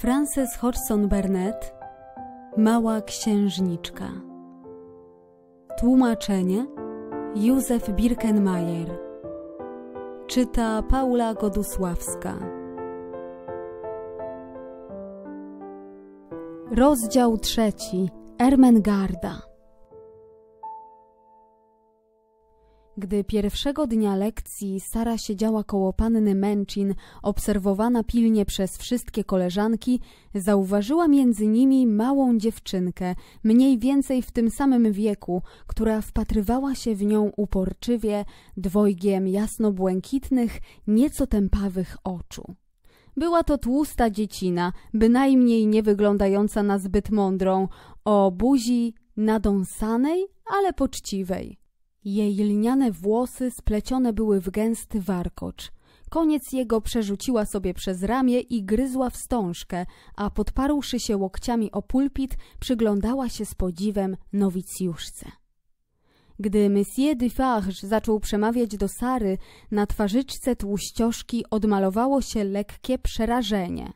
Frances Hodgson Burnett Mała księżniczka Tłumaczenie Józef Birkenmajer Czyta Paula Godusławska Rozdział trzeci Ermengarda Gdy pierwszego dnia lekcji Sara siedziała koło panny Męczin, obserwowana pilnie przez wszystkie koleżanki, zauważyła między nimi małą dziewczynkę, mniej więcej w tym samym wieku, która wpatrywała się w nią uporczywie dwojgiem jasno-błękitnych, nieco tępawych oczu. Była to tłusta dziecina, bynajmniej nie wyglądająca na zbyt mądrą, o buzi nadąsanej, ale poczciwej. Jej lniane włosy splecione były w gęsty warkocz. Koniec jego przerzuciła sobie przez ramię i gryzła wstążkę, a podparłszy się łokciami o pulpit, przyglądała się z podziwem nowicjuszce. Gdy Monsieur Dufarge zaczął przemawiać do Sary, na twarzyczce tłuścioszki odmalowało się lekkie przerażenie.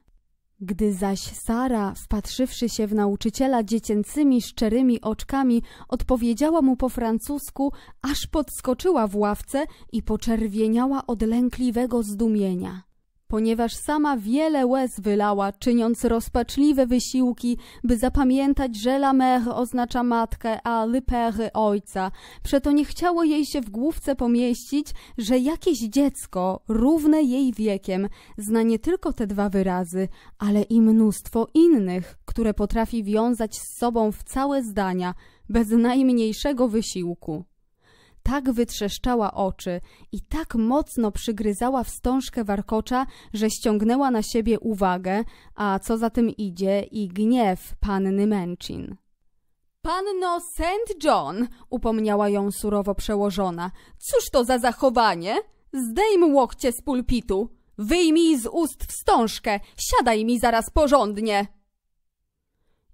Gdy zaś Sara, wpatrzywszy się w nauczyciela dziecięcymi, szczerymi oczkami, odpowiedziała mu po francusku, aż podskoczyła w ławce i poczerwieniała od lękliwego zdumienia ponieważ sama wiele łez wylała, czyniąc rozpaczliwe wysiłki, by zapamiętać, że la mère oznacza matkę, a le père ojca. Przeto nie chciało jej się w główce pomieścić, że jakieś dziecko, równe jej wiekiem, zna nie tylko te dwa wyrazy, ale i mnóstwo innych, które potrafi wiązać z sobą w całe zdania, bez najmniejszego wysiłku tak wytrzeszczała oczy i tak mocno przygryzała wstążkę warkocza, że ściągnęła na siebie uwagę, a co za tym idzie i gniew panny Męcin. Panno St. John, upomniała ją surowo przełożona, cóż to za zachowanie? Zdejm łokcie z pulpitu, wyjmij z ust wstążkę, siadaj mi zaraz porządnie.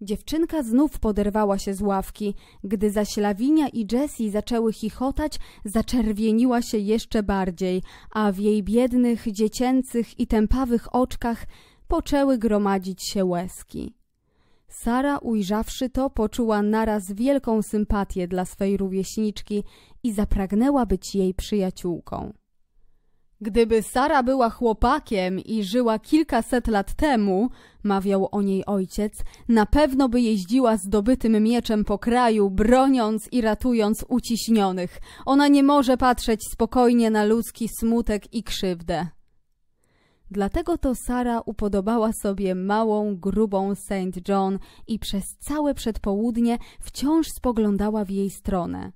Dziewczynka znów poderwała się z ławki. Gdy zaś Lawinia i Jessie zaczęły chichotać, zaczerwieniła się jeszcze bardziej, a w jej biednych, dziecięcych i tępawych oczkach poczęły gromadzić się łezki. Sara, ujrzawszy to, poczuła naraz wielką sympatię dla swej rówieśniczki i zapragnęła być jej przyjaciółką. Gdyby Sara była chłopakiem i żyła kilkaset lat temu, mawiał o niej ojciec, na pewno by jeździła zdobytym mieczem po kraju, broniąc i ratując uciśnionych. Ona nie może patrzeć spokojnie na ludzki smutek i krzywdę. Dlatego to Sara upodobała sobie małą, grubą St. John i przez całe przedpołudnie wciąż spoglądała w jej stronę.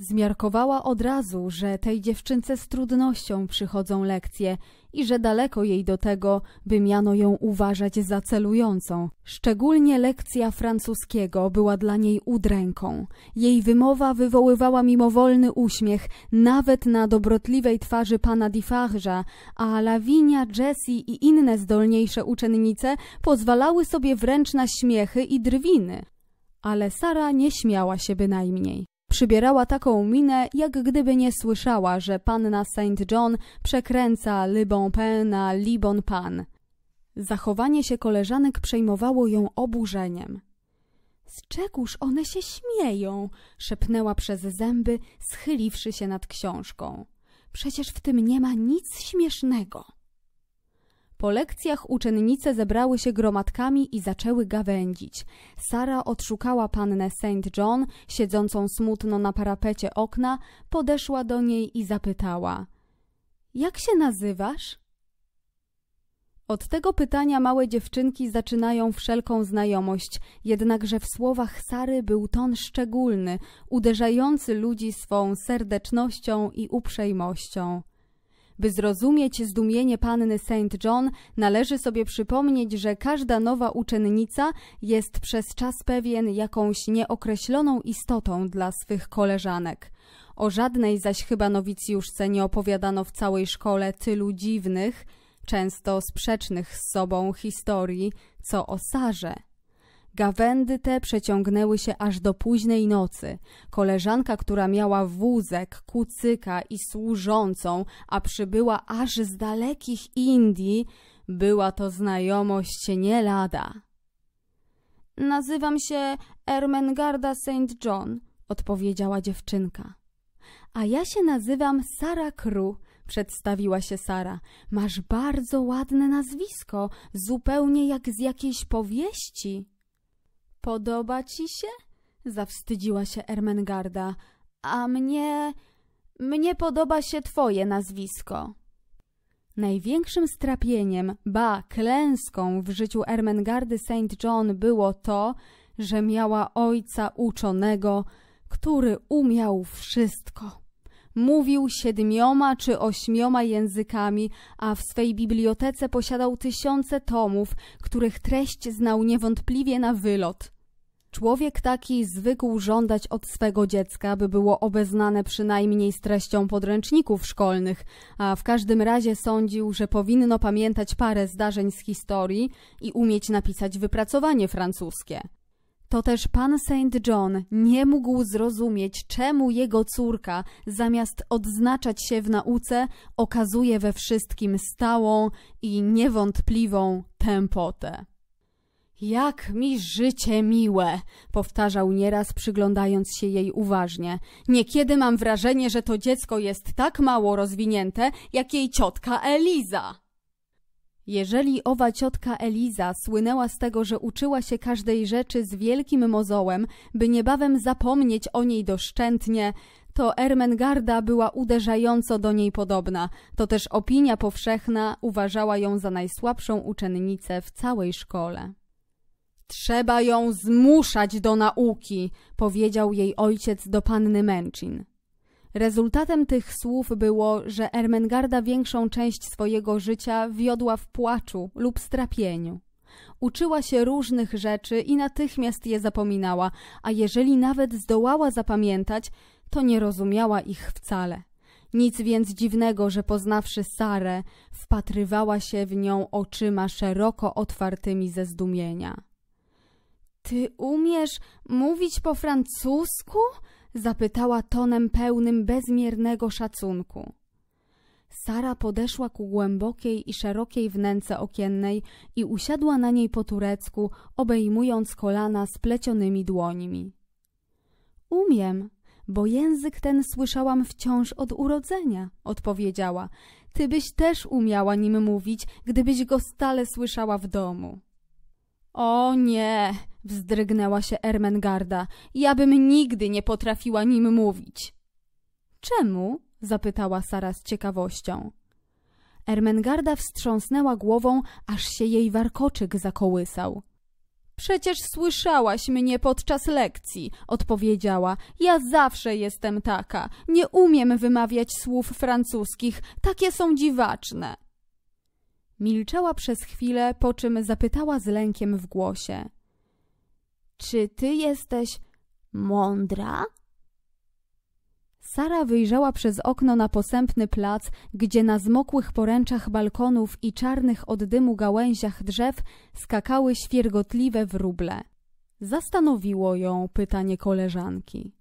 Zmiarkowała od razu, że tej dziewczynce z trudnością przychodzą lekcje i że daleko jej do tego, by miano ją uważać za celującą. Szczególnie lekcja francuskiego była dla niej udręką. Jej wymowa wywoływała mimowolny uśmiech nawet na dobrotliwej twarzy pana Diffarge'a, a Lavinia, Jessie i inne zdolniejsze uczennice pozwalały sobie wręcz na śmiechy i drwiny. Ale Sara nie śmiała się bynajmniej. Przybierała taką minę, jak gdyby nie słyszała, że panna St. John przekręca libon pen na libon pan. Zachowanie się koleżanek przejmowało ją oburzeniem. Z czegoż one się śmieją? szepnęła przez zęby, schyliwszy się nad książką. Przecież w tym nie ma nic śmiesznego. Po lekcjach uczennice zebrały się gromadkami i zaczęły gawędzić. Sara odszukała pannę St. John, siedzącą smutno na parapecie okna, podeszła do niej i zapytała: Jak się nazywasz? Od tego pytania małe dziewczynki zaczynają wszelką znajomość, jednakże w słowach Sary był ton szczególny, uderzający ludzi swą serdecznością i uprzejmością. By zrozumieć zdumienie panny St. John, należy sobie przypomnieć, że każda nowa uczennica jest przez czas pewien jakąś nieokreśloną istotą dla swych koleżanek. O żadnej zaś chyba nowicjuszce nie opowiadano w całej szkole tylu dziwnych, często sprzecznych z sobą historii, co o Sarze. Gawędy te przeciągnęły się aż do późnej nocy. Koleżanka, która miała wózek, kucyka i służącą, a przybyła aż z dalekich Indii, była to znajomość nie lada. Nazywam się Ermengarda St. John, odpowiedziała dziewczynka. A ja się nazywam Sara Cru, przedstawiła się Sara. Masz bardzo ładne nazwisko, zupełnie jak z jakiejś powieści. Podoba ci się? Zawstydziła się Ermengarda. A mnie... Mnie podoba się twoje nazwisko. Największym strapieniem, ba, klęską w życiu Ermengardy St. John było to, że miała ojca uczonego, który umiał wszystko. Mówił siedmioma czy ośmioma językami, a w swej bibliotece posiadał tysiące tomów, których treść znał niewątpliwie na wylot. Człowiek taki zwykł żądać od swego dziecka, by było obeznane przynajmniej z treścią podręczników szkolnych, a w każdym razie sądził, że powinno pamiętać parę zdarzeń z historii i umieć napisać wypracowanie francuskie. To też pan St. John nie mógł zrozumieć, czemu jego córka, zamiast odznaczać się w nauce, okazuje we wszystkim stałą i niewątpliwą tępotę. Jak mi życie miłe, powtarzał nieraz, przyglądając się jej uważnie. Niekiedy mam wrażenie, że to dziecko jest tak mało rozwinięte, jak jej ciotka Eliza. Jeżeli owa ciotka Eliza słynęła z tego, że uczyła się każdej rzeczy z wielkim mozołem, by niebawem zapomnieć o niej doszczętnie, to Ermengarda była uderzająco do niej podobna, to też opinia powszechna uważała ją za najsłabszą uczennicę w całej szkole. Trzeba ją zmuszać do nauki, powiedział jej ojciec do panny Męcin. Rezultatem tych słów było, że Ermengarda większą część swojego życia wiodła w płaczu lub strapieniu. Uczyła się różnych rzeczy i natychmiast je zapominała, a jeżeli nawet zdołała zapamiętać, to nie rozumiała ich wcale. Nic więc dziwnego, że poznawszy Sarę, wpatrywała się w nią oczyma szeroko otwartymi ze zdumienia. Ty umiesz mówić po francusku? zapytała tonem pełnym bezmiernego szacunku. Sara podeszła ku głębokiej i szerokiej wnęce okiennej i usiadła na niej po turecku, obejmując kolana splecionymi dłońmi. Umiem, bo język ten słyszałam wciąż od urodzenia, odpowiedziała. Ty byś też umiała nim mówić, gdybyś go stale słyszała w domu. O nie, Wzdrygnęła się Ermengarda. Ja bym nigdy nie potrafiła nim mówić. Czemu? zapytała Sara z ciekawością. Ermengarda wstrząsnęła głową, aż się jej warkoczyk zakołysał. Przecież słyszałaś mnie podczas lekcji, odpowiedziała. Ja zawsze jestem taka. Nie umiem wymawiać słów francuskich. Takie są dziwaczne. Milczała przez chwilę, po czym zapytała z lękiem w głosie. Czy ty jesteś mądra? Sara wyjrzała przez okno na posępny plac, gdzie na zmokłych poręczach balkonów i czarnych od dymu gałęziach drzew skakały świergotliwe wróble. Zastanowiło ją pytanie koleżanki.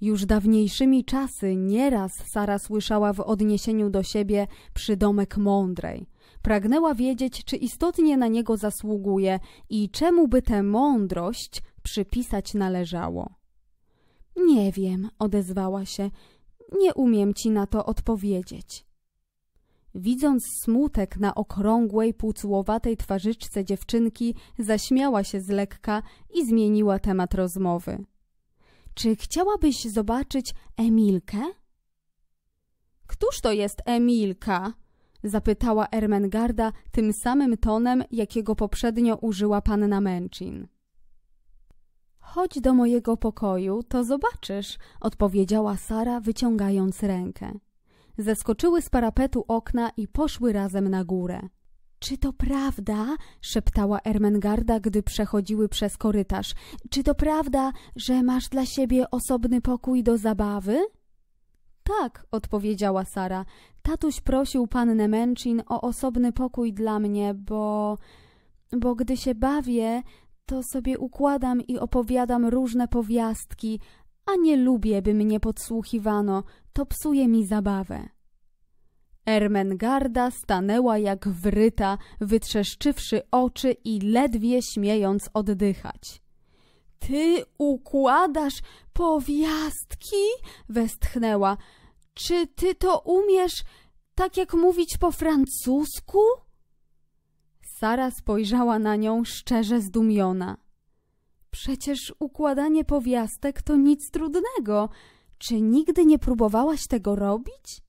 Już dawniejszymi czasy nieraz Sara słyszała w odniesieniu do siebie przydomek mądrej. Pragnęła wiedzieć, czy istotnie na niego zasługuje i czemu by tę mądrość przypisać należało. Nie wiem, odezwała się, nie umiem ci na to odpowiedzieć. Widząc smutek na okrągłej, płucłowatej twarzyczce dziewczynki, zaśmiała się z lekka i zmieniła temat rozmowy. Czy chciałabyś zobaczyć Emilkę? Któż to jest Emilka? zapytała Ermengarda tym samym tonem, jakiego poprzednio użyła panna Męczin. Chodź do mojego pokoju, to zobaczysz, odpowiedziała Sara, wyciągając rękę. Zeskoczyły z parapetu okna i poszły razem na górę. Czy to prawda? szeptała Ermengarda, gdy przechodziły przez korytarz. Czy to prawda, że masz dla siebie osobny pokój do zabawy? Tak, odpowiedziała Sara. Tatuś prosił pannę Męczin o osobny pokój dla mnie, bo... bo gdy się bawię, to sobie układam i opowiadam różne powiastki, a nie lubię, by mnie podsłuchiwano, to psuje mi zabawę. Ermengarda stanęła jak wryta, wytrzeszczywszy oczy i ledwie śmiejąc oddychać. Ty układasz powiastki? westchnęła. Czy ty to umiesz tak jak mówić po francusku? Sara spojrzała na nią szczerze zdumiona. Przecież układanie powiastek to nic trudnego. Czy nigdy nie próbowałaś tego robić?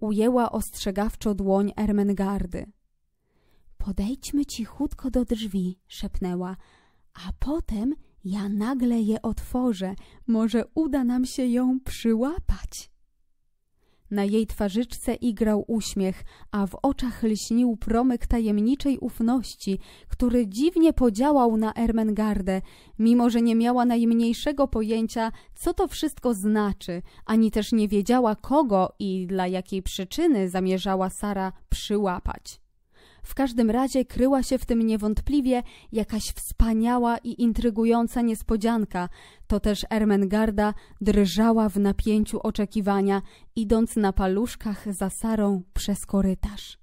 Ujęła ostrzegawczo dłoń Ermengardy. Podejdźmy cichutko do drzwi, szepnęła, a potem ja nagle je otworzę. Może uda nam się ją przyłapać. Na jej twarzyczce igrał uśmiech, a w oczach lśnił promyk tajemniczej ufności, który dziwnie podziałał na Ermengardę, mimo że nie miała najmniejszego pojęcia, co to wszystko znaczy, ani też nie wiedziała kogo i dla jakiej przyczyny zamierzała Sara przyłapać. W każdym razie kryła się w tym niewątpliwie jakaś wspaniała i intrygująca niespodzianka. To też Ermengarda drżała w napięciu oczekiwania, idąc na paluszkach za Sarą przez korytarz.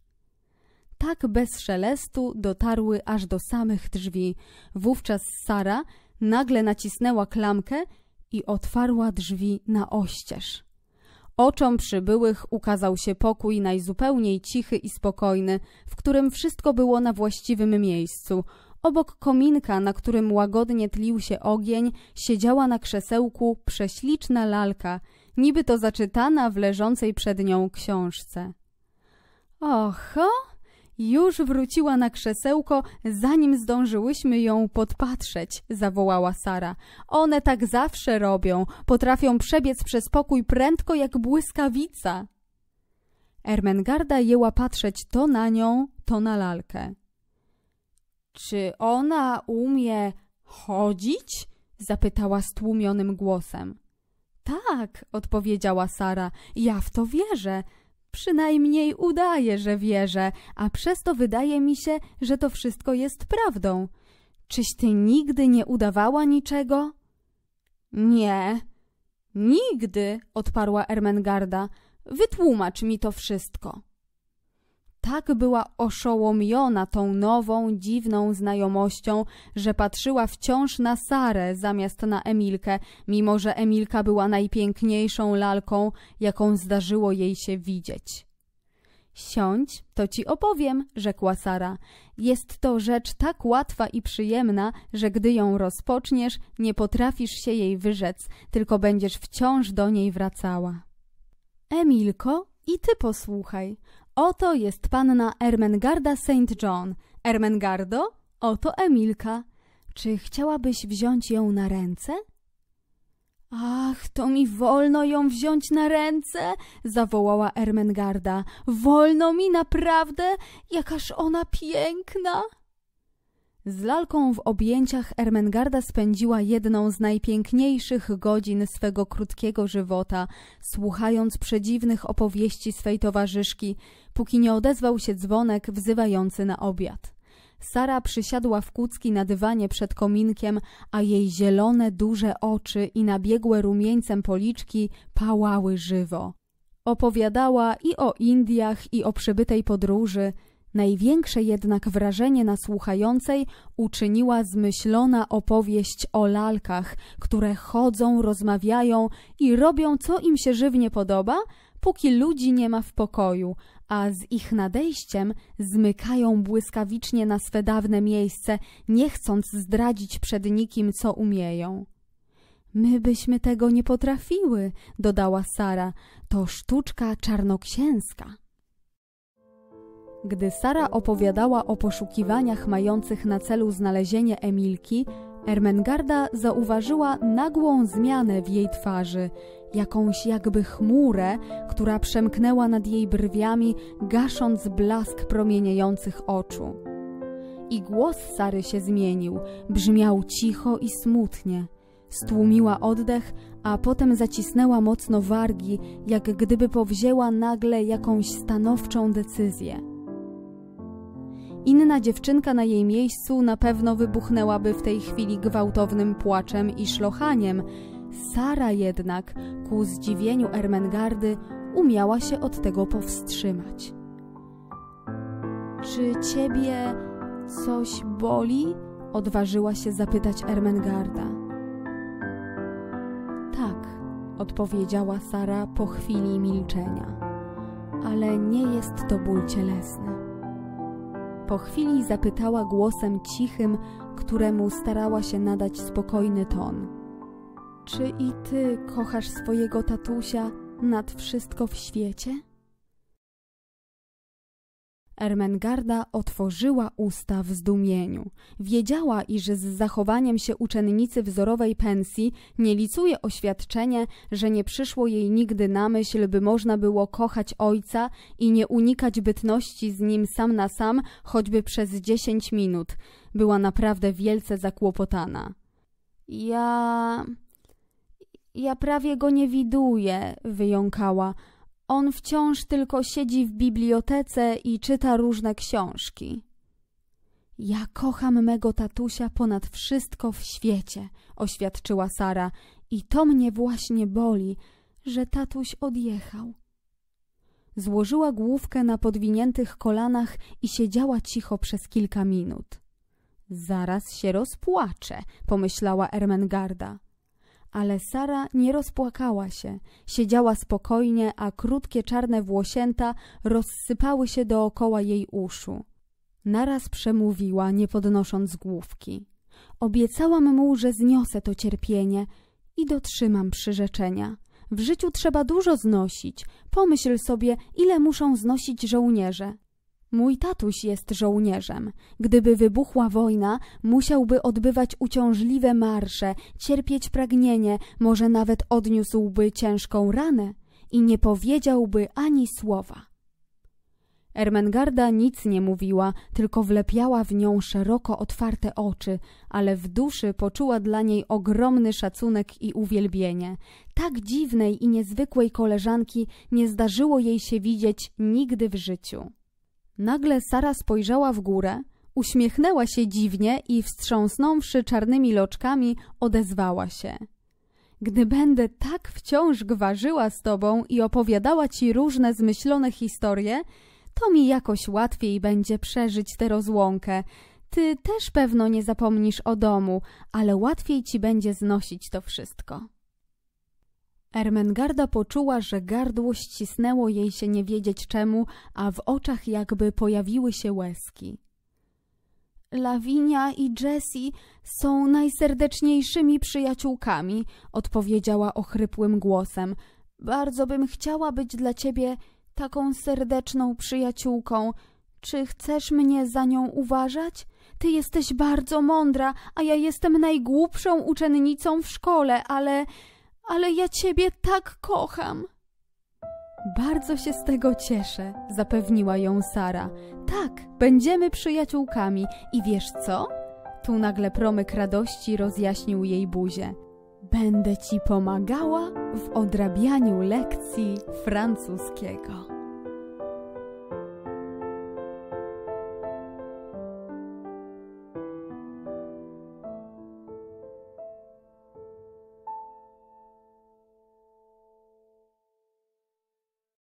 Tak bez szelestu dotarły aż do samych drzwi. Wówczas Sara nagle nacisnęła klamkę i otwarła drzwi na oścież. Oczom przybyłych ukazał się pokój najzupełniej cichy i spokojny, w którym wszystko było na właściwym miejscu. Obok kominka, na którym łagodnie tlił się ogień, siedziała na krzesełku prześliczna lalka, niby to zaczytana w leżącej przed nią książce. Oho! Już wróciła na krzesełko, zanim zdążyłyśmy ją podpatrzeć, zawołała Sara. One tak zawsze robią, potrafią przebiec przez pokój prędko jak błyskawica. Ermengarda jęła patrzeć to na nią, to na lalkę. Czy ona umie chodzić? zapytała stłumionym głosem. Tak, odpowiedziała Sara, ja w to wierzę. Przynajmniej udaję, że wierzę, a przez to wydaje mi się, że to wszystko jest prawdą. Czyś ty nigdy nie udawała niczego? Nie. Nigdy, odparła Ermengarda. Wytłumacz mi to wszystko tak była oszołomiona tą nową, dziwną znajomością, że patrzyła wciąż na Sarę zamiast na Emilkę, mimo że Emilka była najpiękniejszą lalką, jaką zdarzyło jej się widzieć. Siądź, to ci opowiem, rzekła Sara. Jest to rzecz tak łatwa i przyjemna, że gdy ją rozpoczniesz, nie potrafisz się jej wyrzec, tylko będziesz wciąż do niej wracała. Emilko, i ty posłuchaj. Oto jest panna Ermengarda St. John. Ermengardo, oto Emilka. Czy chciałabyś wziąć ją na ręce? Ach, to mi wolno ją wziąć na ręce! zawołała Ermengarda. Wolno mi naprawdę! Jakaż ona piękna! Z lalką w objęciach Ermengarda spędziła jedną z najpiękniejszych godzin swego krótkiego żywota, słuchając przedziwnych opowieści swej towarzyszki, póki nie odezwał się dzwonek wzywający na obiad. Sara przysiadła w kucki na dywanie przed kominkiem, a jej zielone, duże oczy i nabiegłe rumieńcem policzki pałały żywo. Opowiadała i o Indiach, i o przybytej podróży, Największe jednak wrażenie na słuchającej uczyniła zmyślona opowieść o lalkach, które chodzą, rozmawiają i robią co im się żywnie podoba, póki ludzi nie ma w pokoju, a z ich nadejściem zmykają błyskawicznie na swe dawne miejsce, nie chcąc zdradzić przed nikim, co umieją. My byśmy tego nie potrafiły, dodała Sara, to sztuczka czarnoksięska. Gdy Sara opowiadała o poszukiwaniach mających na celu znalezienie Emilki, Ermengarda zauważyła nagłą zmianę w jej twarzy, jakąś jakby chmurę, która przemknęła nad jej brwiami, gasząc blask promieniejących oczu. I głos Sary się zmienił, brzmiał cicho i smutnie. Stłumiła oddech, a potem zacisnęła mocno wargi, jak gdyby powzięła nagle jakąś stanowczą decyzję. Inna dziewczynka na jej miejscu na pewno wybuchnęłaby w tej chwili gwałtownym płaczem i szlochaniem. Sara jednak, ku zdziwieniu Ermengardy, umiała się od tego powstrzymać. Czy ciebie coś boli? Odważyła się zapytać Ermengarda. Tak, odpowiedziała Sara po chwili milczenia. Ale nie jest to ból cielesny. Po chwili zapytała głosem cichym, któremu starała się nadać spokojny ton. Czy i ty kochasz swojego tatusia nad wszystko w świecie? Ermengarda otworzyła usta w zdumieniu. Wiedziała, iż z zachowaniem się uczennicy wzorowej pensji nie licuje oświadczenie, że nie przyszło jej nigdy na myśl, by można było kochać ojca i nie unikać bytności z nim sam na sam, choćby przez dziesięć minut. Była naprawdę wielce zakłopotana. Ja... ja prawie go nie widuję, wyjąkała. On wciąż tylko siedzi w bibliotece i czyta różne książki. Ja kocham mego tatusia ponad wszystko w świecie, oświadczyła Sara, i to mnie właśnie boli, że tatuś odjechał. Złożyła główkę na podwiniętych kolanach i siedziała cicho przez kilka minut. Zaraz się rozpłaczę, pomyślała Ermengarda. Ale Sara nie rozpłakała się. Siedziała spokojnie, a krótkie czarne włosięta rozsypały się dookoła jej uszu. Naraz przemówiła, nie podnosząc główki. Obiecałam mu, że zniosę to cierpienie i dotrzymam przyrzeczenia. W życiu trzeba dużo znosić. Pomyśl sobie, ile muszą znosić żołnierze. Mój tatuś jest żołnierzem. Gdyby wybuchła wojna, musiałby odbywać uciążliwe marsze, cierpieć pragnienie, może nawet odniósłby ciężką ranę i nie powiedziałby ani słowa. Ermengarda nic nie mówiła, tylko wlepiała w nią szeroko otwarte oczy, ale w duszy poczuła dla niej ogromny szacunek i uwielbienie. Tak dziwnej i niezwykłej koleżanki nie zdarzyło jej się widzieć nigdy w życiu. Nagle Sara spojrzała w górę, uśmiechnęła się dziwnie i wstrząsnąwszy czarnymi loczkami, odezwała się. Gdy będę tak wciąż gwarzyła z tobą i opowiadała ci różne zmyślone historie, to mi jakoś łatwiej będzie przeżyć tę rozłąkę. Ty też pewno nie zapomnisz o domu, ale łatwiej ci będzie znosić to wszystko. Ermengarda poczuła, że gardło ścisnęło jej się nie wiedzieć czemu, a w oczach jakby pojawiły się łezki. Lawinia i Jessie są najserdeczniejszymi przyjaciółkami, odpowiedziała ochrypłym głosem. Bardzo bym chciała być dla ciebie taką serdeczną przyjaciółką. Czy chcesz mnie za nią uważać? Ty jesteś bardzo mądra, a ja jestem najgłupszą uczennicą w szkole, ale ale ja ciebie tak kocham. Bardzo się z tego cieszę, zapewniła ją Sara. Tak, będziemy przyjaciółkami i wiesz co? Tu nagle promyk radości rozjaśnił jej buzię. Będę ci pomagała w odrabianiu lekcji francuskiego.